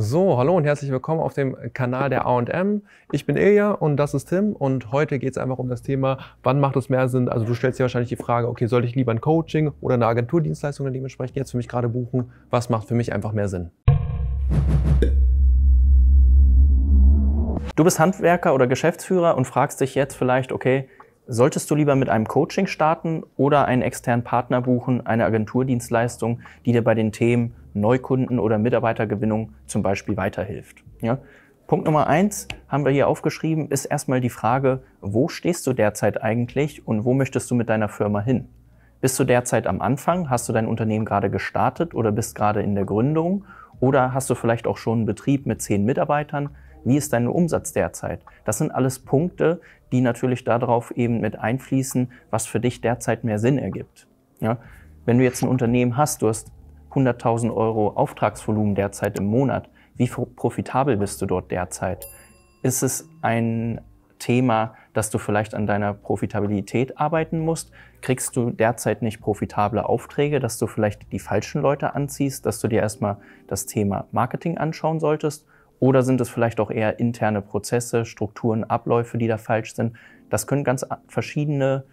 So, hallo und herzlich willkommen auf dem Kanal der A&M. Ich bin Ilja und das ist Tim und heute geht es einfach um das Thema, wann macht es mehr Sinn? Also du stellst dir wahrscheinlich die Frage, okay, soll ich lieber ein Coaching oder eine Agenturdienstleistung dementsprechend jetzt für mich gerade buchen? Was macht für mich einfach mehr Sinn? Du bist Handwerker oder Geschäftsführer und fragst dich jetzt vielleicht, okay, Solltest du lieber mit einem Coaching starten oder einen externen Partner buchen, eine Agenturdienstleistung, die dir bei den Themen Neukunden oder Mitarbeitergewinnung zum Beispiel weiterhilft? Ja? Punkt Nummer eins haben wir hier aufgeschrieben, ist erstmal die Frage, wo stehst du derzeit eigentlich und wo möchtest du mit deiner Firma hin? Bist du derzeit am Anfang? Hast du dein Unternehmen gerade gestartet oder bist gerade in der Gründung? Oder hast du vielleicht auch schon einen Betrieb mit zehn Mitarbeitern? Wie ist dein Umsatz derzeit? Das sind alles Punkte, die natürlich darauf eben mit einfließen, was für dich derzeit mehr Sinn ergibt. Ja? Wenn du jetzt ein Unternehmen hast, du hast 100.000 Euro Auftragsvolumen derzeit im Monat, wie profitabel bist du dort derzeit? Ist es ein Thema, dass du vielleicht an deiner Profitabilität arbeiten musst? Kriegst du derzeit nicht profitable Aufträge, dass du vielleicht die falschen Leute anziehst, dass du dir erstmal das Thema Marketing anschauen solltest? Oder sind es vielleicht auch eher interne Prozesse, Strukturen, Abläufe, die da falsch sind? Das können ganz verschiedene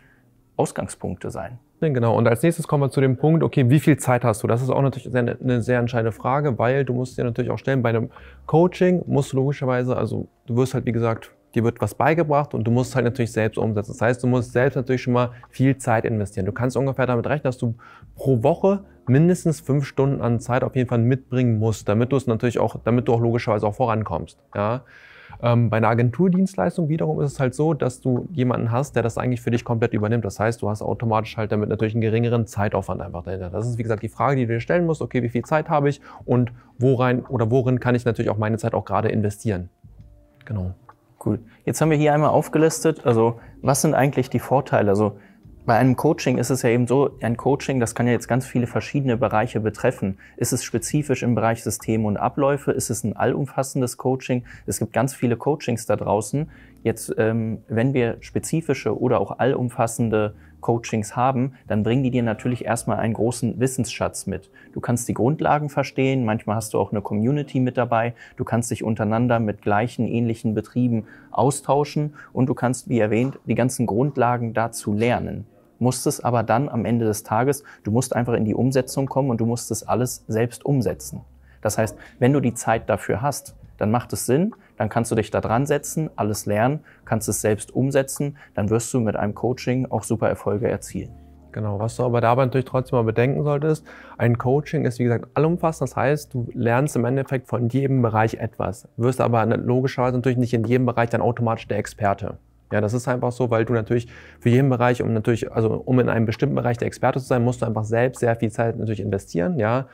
Ausgangspunkte sein. Genau. Und als nächstes kommen wir zu dem Punkt, okay, wie viel Zeit hast du? Das ist auch natürlich eine, eine sehr entscheidende Frage, weil du musst dir natürlich auch stellen, bei einem Coaching musst du logischerweise, also du wirst halt, wie gesagt, dir wird was beigebracht und du musst es halt natürlich selbst umsetzen. Das heißt, du musst selbst natürlich schon mal viel Zeit investieren. Du kannst ungefähr damit rechnen, dass du pro Woche mindestens fünf Stunden an Zeit auf jeden Fall mitbringen musst, damit du es natürlich auch, damit du auch logischerweise auch vorankommst. Ja? Ähm, bei einer Agenturdienstleistung wiederum ist es halt so, dass du jemanden hast, der das eigentlich für dich komplett übernimmt. Das heißt, du hast automatisch halt damit natürlich einen geringeren Zeitaufwand einfach dahinter. Das ist, wie gesagt, die Frage, die du dir stellen musst. Okay, wie viel Zeit habe ich und worin oder worin kann ich natürlich auch meine Zeit auch gerade investieren? Genau. Cool. Jetzt haben wir hier einmal aufgelistet, also was sind eigentlich die Vorteile? Also bei einem Coaching ist es ja eben so, ein Coaching, das kann ja jetzt ganz viele verschiedene Bereiche betreffen. Ist es spezifisch im Bereich Systeme und Abläufe? Ist es ein allumfassendes Coaching? Es gibt ganz viele Coachings da draußen. Jetzt, ähm, wenn wir spezifische oder auch allumfassende Coachings haben, dann bringen die dir natürlich erstmal einen großen Wissensschatz mit. Du kannst die Grundlagen verstehen, manchmal hast du auch eine Community mit dabei, du kannst dich untereinander mit gleichen, ähnlichen Betrieben austauschen und du kannst, wie erwähnt, die ganzen Grundlagen dazu lernen. Musst es aber dann am Ende des Tages, du musst einfach in die Umsetzung kommen und du musst es alles selbst umsetzen. Das heißt, wenn du die Zeit dafür hast, dann macht es Sinn, dann kannst du dich da dran setzen, alles lernen, kannst es selbst umsetzen, dann wirst du mit einem Coaching auch super Erfolge erzielen. Genau, was du aber dabei natürlich trotzdem mal bedenken solltest, ein Coaching ist wie gesagt allumfassend, das heißt, du lernst im Endeffekt von jedem Bereich etwas, wirst aber ne, logischerweise natürlich nicht in jedem Bereich dann automatisch der Experte. Ja, das ist einfach so, weil du natürlich für jeden Bereich, um natürlich, also um in einem bestimmten Bereich der Experte zu sein, musst du einfach selbst sehr viel Zeit natürlich investieren, ja.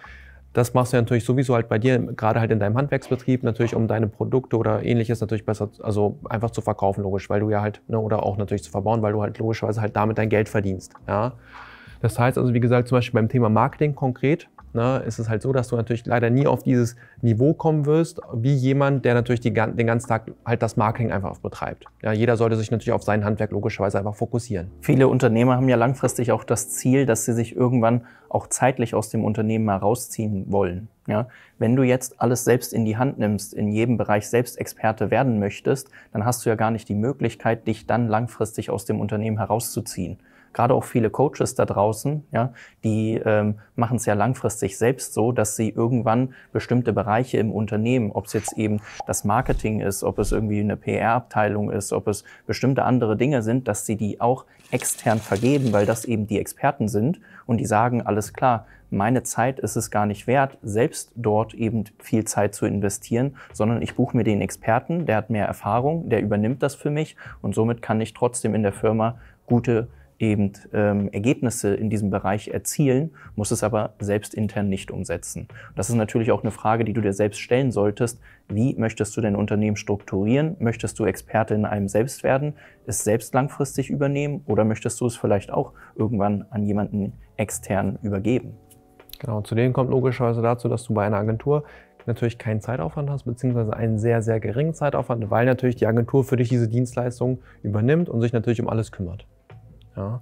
Das machst du ja natürlich sowieso halt bei dir, gerade halt in deinem Handwerksbetrieb, natürlich um deine Produkte oder ähnliches natürlich besser, also einfach zu verkaufen, logisch, weil du ja halt, ne, oder auch natürlich zu verbauen, weil du halt logischerweise halt damit dein Geld verdienst. Ja? Das heißt also, wie gesagt, zum Beispiel beim Thema Marketing konkret, ne, ist es halt so, dass du natürlich leider nie auf dieses Niveau kommen wirst, wie jemand, der natürlich die, den ganzen Tag halt das Marketing einfach betreibt. Ja, jeder sollte sich natürlich auf sein Handwerk logischerweise einfach fokussieren. Viele Unternehmer haben ja langfristig auch das Ziel, dass sie sich irgendwann auch zeitlich aus dem Unternehmen herausziehen wollen. Ja, wenn du jetzt alles selbst in die Hand nimmst, in jedem Bereich selbst Experte werden möchtest, dann hast du ja gar nicht die Möglichkeit, dich dann langfristig aus dem Unternehmen herauszuziehen gerade auch viele Coaches da draußen, ja, die ähm, machen es ja langfristig selbst so, dass sie irgendwann bestimmte Bereiche im Unternehmen, ob es jetzt eben das Marketing ist, ob es irgendwie eine PR-Abteilung ist, ob es bestimmte andere Dinge sind, dass sie die auch extern vergeben, weil das eben die Experten sind und die sagen, alles klar, meine Zeit ist es gar nicht wert, selbst dort eben viel Zeit zu investieren, sondern ich buche mir den Experten, der hat mehr Erfahrung, der übernimmt das für mich und somit kann ich trotzdem in der Firma gute eben ähm, Ergebnisse in diesem Bereich erzielen, muss es aber selbst intern nicht umsetzen. Das ist natürlich auch eine Frage, die du dir selbst stellen solltest. Wie möchtest du dein Unternehmen strukturieren? Möchtest du Experte in einem selbst werden, es selbst langfristig übernehmen oder möchtest du es vielleicht auch irgendwann an jemanden extern übergeben? Genau, und zudem kommt logischerweise dazu, dass du bei einer Agentur natürlich keinen Zeitaufwand hast, beziehungsweise einen sehr, sehr geringen Zeitaufwand, weil natürlich die Agentur für dich diese Dienstleistung übernimmt und sich natürlich um alles kümmert. Ja.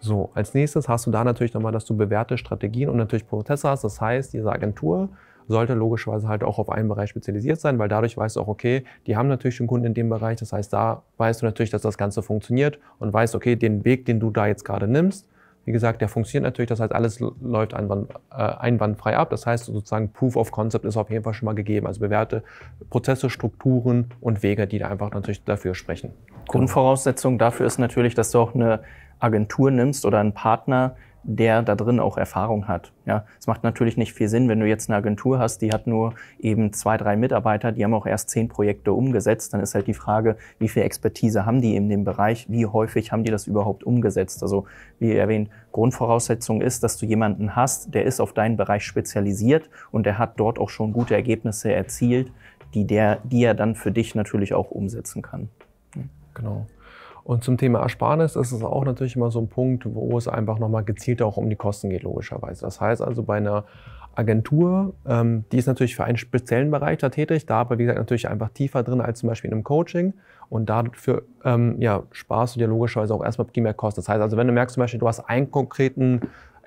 So, als nächstes hast du da natürlich nochmal, dass du bewährte Strategien und natürlich Prozesse hast. Das heißt, diese Agentur sollte logischerweise halt auch auf einen Bereich spezialisiert sein, weil dadurch weißt du auch, okay, die haben natürlich schon Kunden in dem Bereich. Das heißt, da weißt du natürlich, dass das Ganze funktioniert und weißt, okay, den Weg, den du da jetzt gerade nimmst, wie gesagt, der funktioniert natürlich, das heißt, alles läuft einwand, äh, einwandfrei ab. Das heißt, sozusagen Proof of Concept ist auf jeden Fall schon mal gegeben. Also bewährte Prozesse, Strukturen und Wege, die da einfach natürlich dafür sprechen. Genau. Grundvoraussetzung dafür ist natürlich, dass du auch eine Agentur nimmst oder einen Partner, der da drin auch Erfahrung hat. Ja, es macht natürlich nicht viel Sinn, wenn du jetzt eine Agentur hast, die hat nur eben zwei, drei Mitarbeiter, die haben auch erst zehn Projekte umgesetzt. Dann ist halt die Frage, wie viel Expertise haben die in dem Bereich? Wie häufig haben die das überhaupt umgesetzt? Also, wie erwähnt, Grundvoraussetzung ist, dass du jemanden hast, der ist auf deinen Bereich spezialisiert und der hat dort auch schon gute Ergebnisse erzielt, die der, die er dann für dich natürlich auch umsetzen kann. Genau. Und zum Thema Ersparnis ist es auch natürlich immer so ein Punkt, wo es einfach nochmal gezielter auch um die Kosten geht, logischerweise. Das heißt also bei einer Agentur, ähm, die ist natürlich für einen speziellen Bereich da tätig, da aber wie gesagt natürlich einfach tiefer drin als zum Beispiel in einem Coaching. Und dafür ähm, ja, sparst du dir logischerweise auch erstmal primär Kosten. Das heißt also, wenn du merkst zum Beispiel, du hast einen konkreten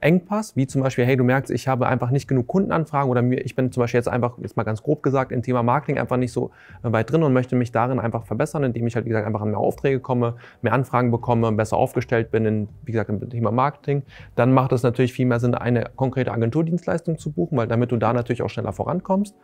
Engpass, wie zum Beispiel, hey, du merkst, ich habe einfach nicht genug Kundenanfragen oder mir, ich bin zum Beispiel jetzt einfach, jetzt mal ganz grob gesagt, im Thema Marketing einfach nicht so äh, weit drin und möchte mich darin einfach verbessern, indem ich halt, wie gesagt, einfach an mehr Aufträge komme, mehr Anfragen bekomme, besser aufgestellt bin, in, wie gesagt, im Thema Marketing, dann macht es natürlich viel mehr Sinn, eine konkrete Agenturdienstleistung zu buchen, weil damit du da natürlich auch schneller vorankommst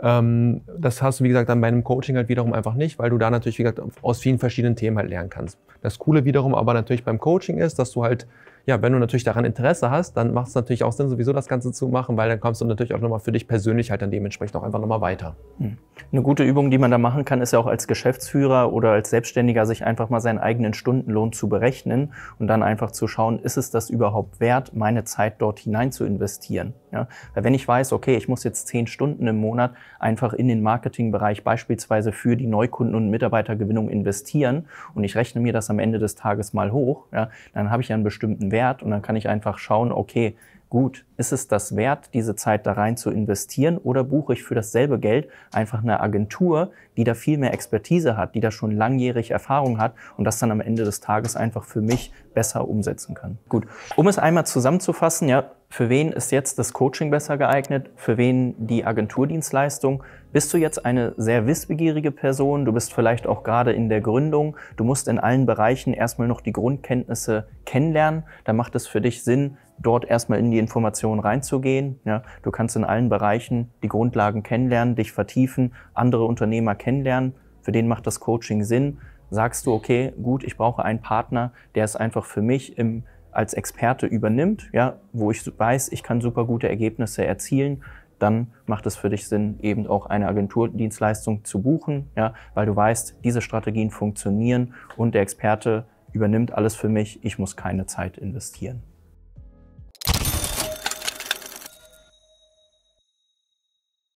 ähm, das hast du, wie gesagt, dann bei einem Coaching halt wiederum einfach nicht, weil du da natürlich, wie gesagt, aus vielen verschiedenen Themen halt lernen kannst. Das Coole wiederum aber natürlich beim Coaching ist, dass du halt ja, wenn du natürlich daran Interesse hast, dann macht es natürlich auch Sinn, sowieso das Ganze zu machen, weil dann kommst du natürlich auch nochmal für dich persönlich halt dann dementsprechend auch einfach nochmal weiter. Hm. Eine gute Übung, die man da machen kann, ist ja auch als Geschäftsführer oder als Selbstständiger sich einfach mal seinen eigenen Stundenlohn zu berechnen und dann einfach zu schauen, ist es das überhaupt wert, meine Zeit dort hinein zu investieren? Ja? Weil wenn ich weiß, okay, ich muss jetzt zehn Stunden im Monat einfach in den Marketingbereich beispielsweise für die Neukunden und Mitarbeitergewinnung investieren und ich rechne mir das am Ende des Tages mal hoch, ja, dann habe ich ja einen bestimmten Wert wert und dann kann ich einfach schauen, okay, gut, ist es das wert, diese Zeit da rein zu investieren oder buche ich für dasselbe Geld einfach eine Agentur, die da viel mehr Expertise hat, die da schon langjährig Erfahrung hat und das dann am Ende des Tages einfach für mich besser umsetzen kann. Gut, um es einmal zusammenzufassen, ja, für wen ist jetzt das Coaching besser geeignet, für wen die Agenturdienstleistung. Bist du jetzt eine sehr wissbegierige Person, du bist vielleicht auch gerade in der Gründung, du musst in allen Bereichen erstmal noch die Grundkenntnisse kennenlernen, Da macht es für dich Sinn, dort erstmal in die Informationen reinzugehen. Ja, du kannst in allen Bereichen die Grundlagen kennenlernen, dich vertiefen, andere Unternehmer kennenlernen. Für den macht das Coaching Sinn. Sagst du, okay, gut, ich brauche einen Partner, der es einfach für mich im, als Experte übernimmt, ja, wo ich weiß, ich kann super gute Ergebnisse erzielen, dann macht es für dich Sinn, eben auch eine Agenturdienstleistung zu buchen, ja, weil du weißt, diese Strategien funktionieren und der Experte übernimmt alles für mich, ich muss keine Zeit investieren.